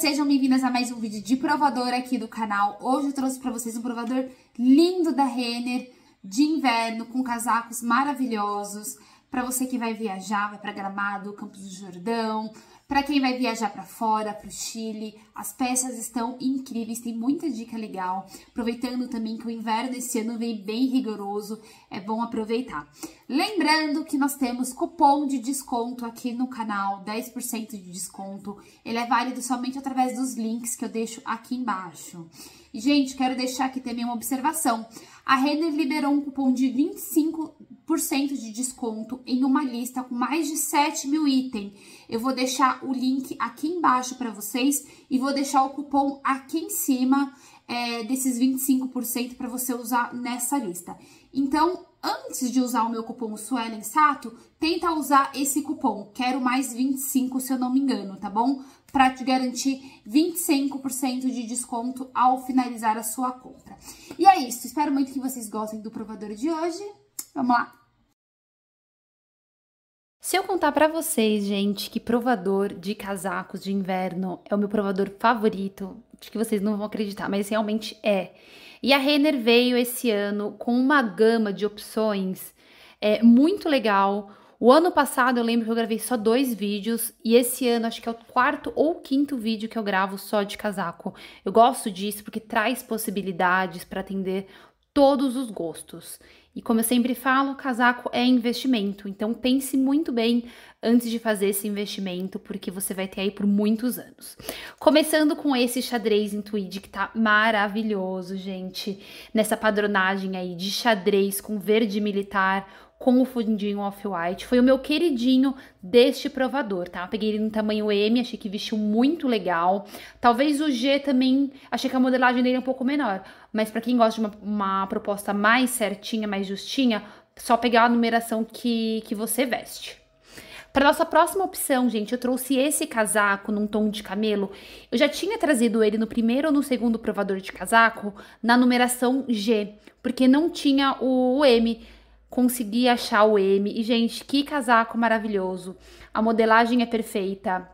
Sejam bem-vindas a mais um vídeo de provador aqui do canal. Hoje eu trouxe para vocês um provador lindo da Renner de inverno com casacos maravilhosos para você que vai viajar, vai para Gramado, Campos do Jordão, para quem vai viajar para fora, para o Chile, as peças estão incríveis, tem muita dica legal. Aproveitando também que o inverno esse ano vem bem rigoroso, é bom aproveitar. Lembrando que nós temos cupom de desconto aqui no canal, 10% de desconto. Ele é válido somente através dos links que eu deixo aqui embaixo. E, gente, quero deixar aqui também uma observação. A Renner liberou um cupom de 25 de desconto em uma lista com mais de 7 mil itens. Eu vou deixar o link aqui embaixo para vocês e vou deixar o cupom aqui em cima é, desses 25% para você usar nessa lista. Então, antes de usar o meu cupom Suelen Sato, tenta usar esse cupom, quero mais 25 se eu não me engano, tá bom? Para te garantir 25% de desconto ao finalizar a sua compra. E é isso, espero muito que vocês gostem do provador de hoje. Vamos lá. Se eu contar para vocês, gente, que provador de casacos de inverno é o meu provador favorito, acho que vocês não vão acreditar, mas realmente é. E a Renner veio esse ano com uma gama de opções é, muito legal. O ano passado eu lembro que eu gravei só dois vídeos e esse ano acho que é o quarto ou quinto vídeo que eu gravo só de casaco. Eu gosto disso porque traz possibilidades para atender todos os gostos. E como eu sempre falo, casaco é investimento, então pense muito bem antes de fazer esse investimento, porque você vai ter aí por muitos anos. Começando com esse xadrez em tweed que tá maravilhoso, gente, nessa padronagem aí de xadrez com verde militar, com o fundinho off-white. Foi o meu queridinho deste provador, tá? peguei ele no tamanho M, achei que vestiu muito legal. Talvez o G também, achei que a modelagem dele é um pouco menor. Mas para quem gosta de uma, uma, proposta mais certinha, mais justinha, só pegar a numeração que, que você veste. Para nossa próxima opção, gente, eu trouxe esse casaco num tom de camelo. Eu já tinha trazido ele no primeiro ou no segundo provador de casaco na numeração G, porque não tinha o M consegui achar o M. E, gente, que casaco maravilhoso. A modelagem é perfeita.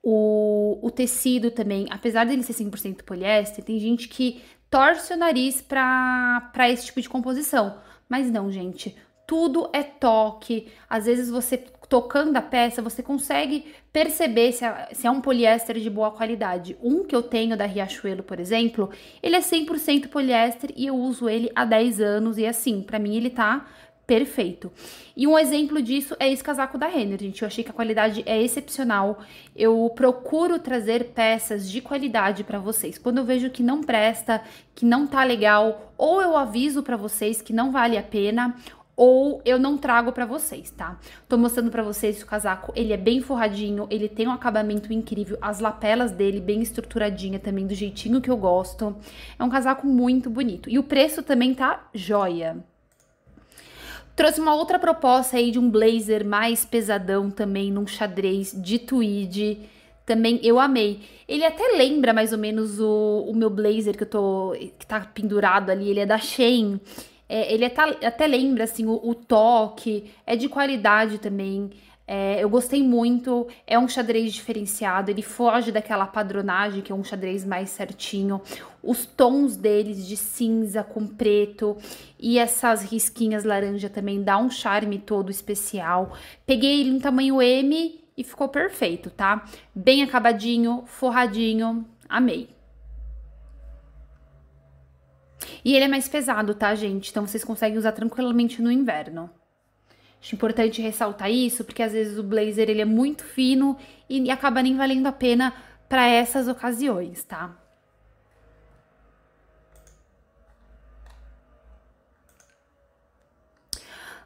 O, o tecido também, apesar dele ser 100% poliéster, tem gente que torce o nariz para esse tipo de composição. Mas não, gente. Tudo é toque. Às vezes você tocando a peça, você consegue perceber se é, se é, um poliéster de boa qualidade. Um que eu tenho da Riachuelo, por exemplo, ele é 100% poliéster e eu uso ele há 10 anos e assim, para mim ele tá perfeito. E um exemplo disso é esse casaco da Renner, gente. Eu achei que a qualidade é excepcional. Eu procuro trazer peças de qualidade para vocês. Quando eu vejo que não presta, que não tá legal, ou eu aviso para vocês que não vale a pena, ou eu não trago para vocês, tá? Tô mostrando para vocês o casaco, ele é bem forradinho, ele tem um acabamento incrível, as lapelas dele bem estruturadinha também, do jeitinho que eu gosto. É um casaco muito bonito. E o preço também tá joia. Trouxe uma outra proposta aí de um blazer mais pesadão também, num xadrez de tweed. Também eu amei. Ele até lembra mais ou menos o, o meu blazer que eu tô. que tá pendurado ali, ele é da Shein. É, ele até, até, lembra, assim, o, o toque, é de qualidade também. É, eu gostei muito, é um xadrez diferenciado, ele foge daquela padronagem que é um xadrez mais certinho. Os tons deles de cinza com preto e essas risquinhas laranja também dá um charme todo especial. Peguei ele em tamanho M e ficou perfeito, tá? Bem acabadinho, forradinho, amei. E ele é mais pesado, tá, gente? Então vocês conseguem usar tranquilamente no inverno. Acho importante ressaltar isso, porque às vezes o blazer ele é muito fino e acaba nem valendo a pena para essas ocasiões, tá?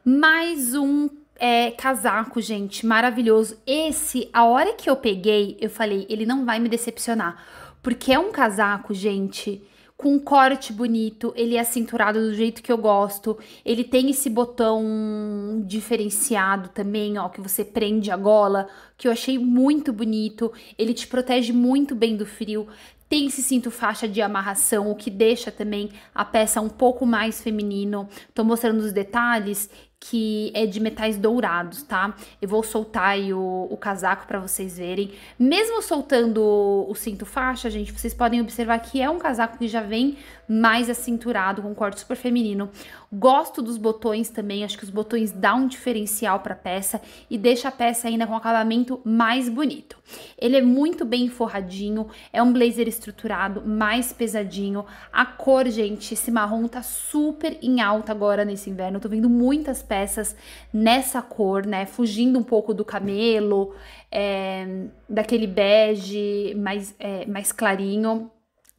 Mais um é, casaco, gente, maravilhoso. Esse, a hora que eu peguei, eu falei, ele não vai me decepcionar. Porque é um casaco, gente, com um corte bonito, ele é cinturado do jeito que eu gosto. Ele tem esse botão diferenciado também, ó, que você prende a gola, que eu achei muito bonito. Ele te protege muito bem do frio. Tem esse cinto faixa de amarração, o que deixa também a peça um pouco mais feminino. Tô mostrando os detalhes que é de metais dourados, tá? Eu vou soltar aí o, o casaco para vocês verem. Mesmo soltando o, cinto faixa, gente, vocês podem observar que é um casaco que já vem mais acinturado, com corte super feminino. Gosto dos botões também, acho que os botões dão um diferencial pra peça e deixa a peça ainda com acabamento mais bonito. Ele é muito bem forradinho, é um blazer estruturado, mais pesadinho. A cor, gente, esse marrom tá super em alta agora nesse inverno, eu tô vendo muitas peças peças nessa cor, né? Fugindo um pouco do camelo, é, daquele bege mais, é, mais clarinho.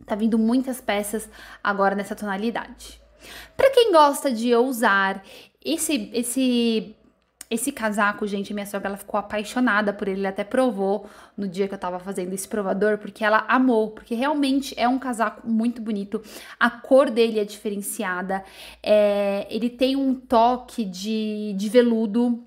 Tá vindo muitas peças agora nessa tonalidade. Para quem gosta de ousar, esse, esse esse casaco, gente, minha sogra ela ficou apaixonada por ele, ela até provou no dia que eu tava fazendo esse provador, porque ela amou, porque realmente é um casaco muito bonito, a cor dele é diferenciada, é, ele tem um toque de, de veludo,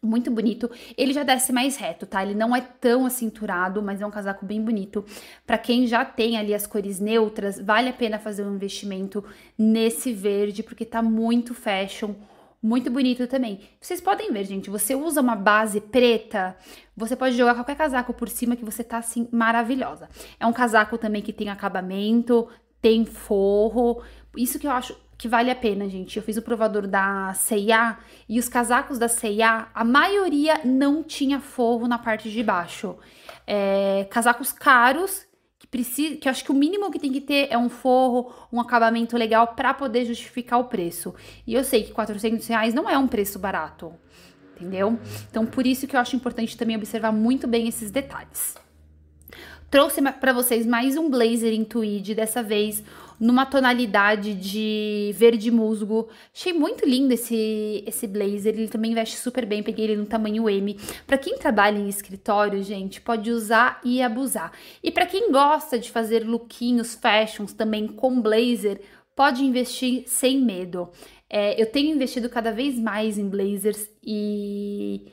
muito bonito. Ele já desce mais reto, tá? Ele não é tão acinturado, mas é um casaco bem bonito. Para quem já tem ali as cores neutras, vale a pena fazer um investimento nesse verde, porque tá muito fashion, muito bonito também. Vocês podem ver, gente, você usa uma base preta, você pode jogar qualquer casaco por cima que você tá assim maravilhosa. É um casaco também que tem acabamento, tem forro. Isso que eu acho que vale a pena, gente. Eu fiz o provador da ca e os casacos da ca a maioria não tinha forro na parte de baixo. É, casacos caros precisa, que acho que o mínimo que tem que ter é um forro, um acabamento legal para poder justificar o preço. E eu sei que 400 reais não é um preço barato, entendeu? Então por isso que eu acho importante também observar muito bem esses detalhes. Trouxe para vocês mais um blazer em tweed, dessa vez numa tonalidade de verde musgo. Achei muito lindo esse, esse blazer, ele também veste super bem, peguei ele no tamanho M. Para quem trabalha em escritório, gente, pode usar e abusar. E para quem gosta de fazer lookinhos fashions também com blazer, pode investir sem medo. É, eu tenho investido cada vez mais em blazers e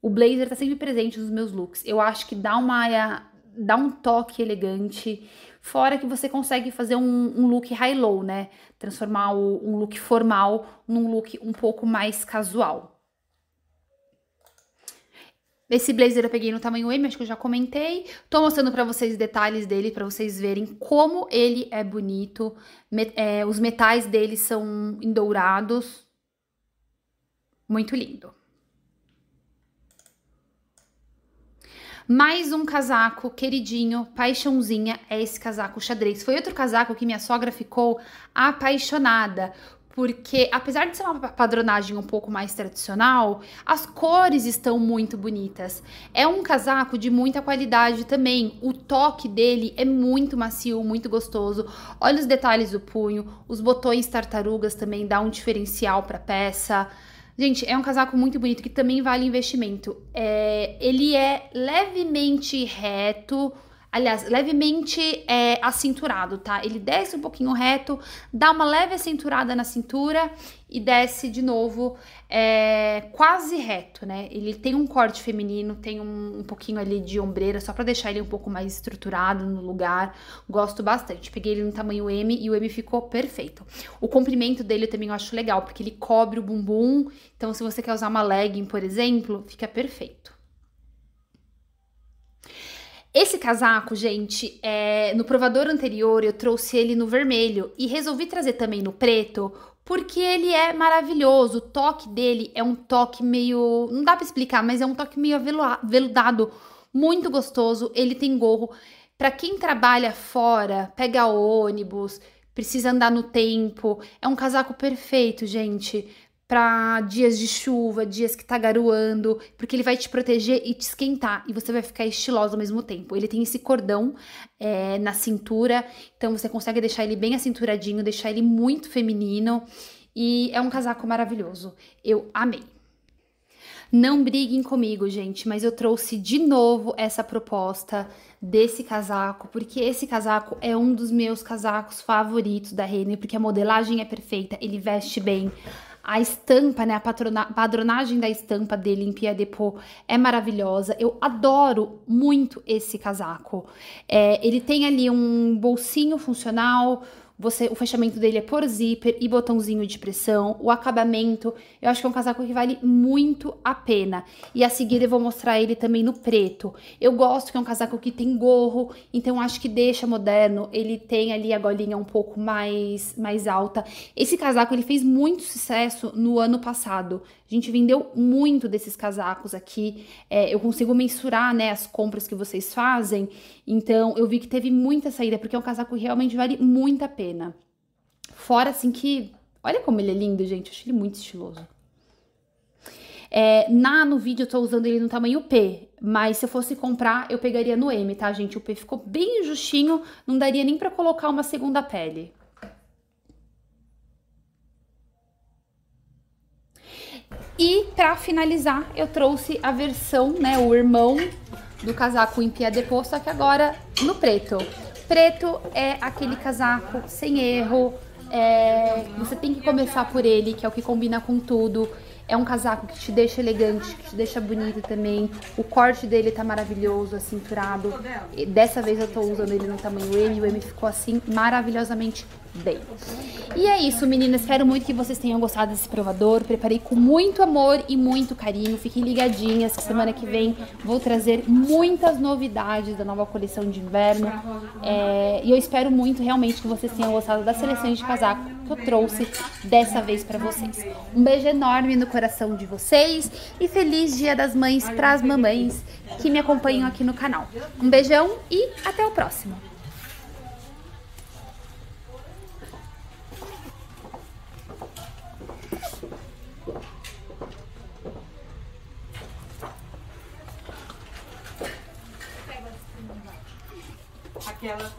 o blazer tá sempre presente nos meus looks. Eu acho que dá uma dá um toque elegante. Fora que você consegue fazer um, um look high-low, né? Transformar o, um look formal num look um pouco mais casual. Esse blazer eu peguei no tamanho M, acho que eu já comentei. Tô mostrando pra vocês detalhes dele, pra vocês verem como ele é bonito. é, os metais dele são em dourados. Muito lindo. Mais um casaco queridinho, paixãozinha, é esse casaco xadrez. Foi outro casaco que minha sogra ficou apaixonada, porque apesar de ser uma padronagem um pouco mais tradicional, as cores estão muito bonitas. É um casaco de muita qualidade também. O toque dele é muito macio, muito gostoso. Olha os detalhes do punho, os botões tartarugas também dá um diferencial para a peça. Gente, é um casaco muito bonito que também vale investimento. É, ele é levemente reto, aliás, levemente é, acinturado, tá? Ele desce um pouquinho reto, dá uma leve acinturada na cintura e desce de novo é, quase reto, né? Ele tem um corte feminino, tem um, um pouquinho ali de ombreira, só para deixar ele um pouco mais estruturado no lugar. Gosto bastante. Peguei ele no tamanho M e o M ficou perfeito. O comprimento dele também eu acho legal, porque ele cobre o bumbum. Então, se você quer usar uma legging, por exemplo, fica perfeito. Esse casaco, gente, é... no provador anterior eu trouxe ele no vermelho e resolvi trazer também no preto porque ele é maravilhoso. O toque dele é um toque meio. Não dá para explicar, mas é um toque meio veludado, muito gostoso. Ele tem gorro. Para quem trabalha fora, pega ônibus, precisa andar no tempo, é um casaco perfeito, gente, para dias de chuva, dias que tá garoando, porque ele vai te proteger e te esquentar e você vai ficar estilosa ao mesmo tempo. Ele tem esse cordão é, na cintura, então você consegue deixar ele bem acinturadinho, deixar ele muito feminino e é um casaco maravilhoso. Eu amei. Não briguem comigo, gente, mas eu trouxe de novo essa proposta desse casaco, porque esse casaco é um dos meus casacos favoritos da Renner, porque a modelagem é perfeita, ele veste bem a estampa, né, a patrona, padronagem da estampa dele em Pia Depot é maravilhosa. Eu adoro muito esse casaco. É, ele tem ali um bolsinho funcional, você, o fechamento dele é por zíper e botãozinho de pressão, o acabamento. Eu acho que é um casaco que vale muito a pena. E a seguir eu vou mostrar ele também no preto. Eu gosto que é um casaco que tem gorro, então acho que deixa moderno. Ele tem ali a golinha um pouco mais, mais alta. Esse casaco ele fez muito sucesso no ano passado. A gente vendeu muito desses casacos aqui. É, eu consigo mensurar né, as compras que vocês fazem. Então eu vi que teve muita saída, porque é um casaco que realmente vale muito a pena. Fora assim que. Olha como ele é lindo, gente. Eu achei ele muito estiloso. É, na no vídeo eu tô usando ele no tamanho P, mas se eu fosse comprar, eu pegaria no M, tá, gente? O P ficou bem justinho, não daria nem pra colocar uma segunda pele. E pra finalizar, eu trouxe a versão, né, o irmão do casaco em pia de só que agora no preto. Preto é aquele casaco sem erro, é, você tem que começar por ele, que é o que combina com tudo. É um casaco que te deixa elegante, que te deixa bonito também. O corte dele tá maravilhoso, acinturado. Assim, e dessa vez eu tô usando ele no tamanho M, o M ficou assim maravilhosamente bem. E é isso, meninas. Espero muito que vocês tenham gostado desse provador. Preparei com muito amor e muito carinho. Fiquem ligadinhas que semana que vem vou trazer muitas novidades da nova coleção de inverno. É, e eu espero muito realmente que vocês tenham gostado das seleções de casaco que eu trouxe dessa vez para vocês. Um beijo enorme no coração de vocês e feliz Dia das Mães para as mamães que me acompanham aqui no canal. Um beijão e até o próximo. Yeah.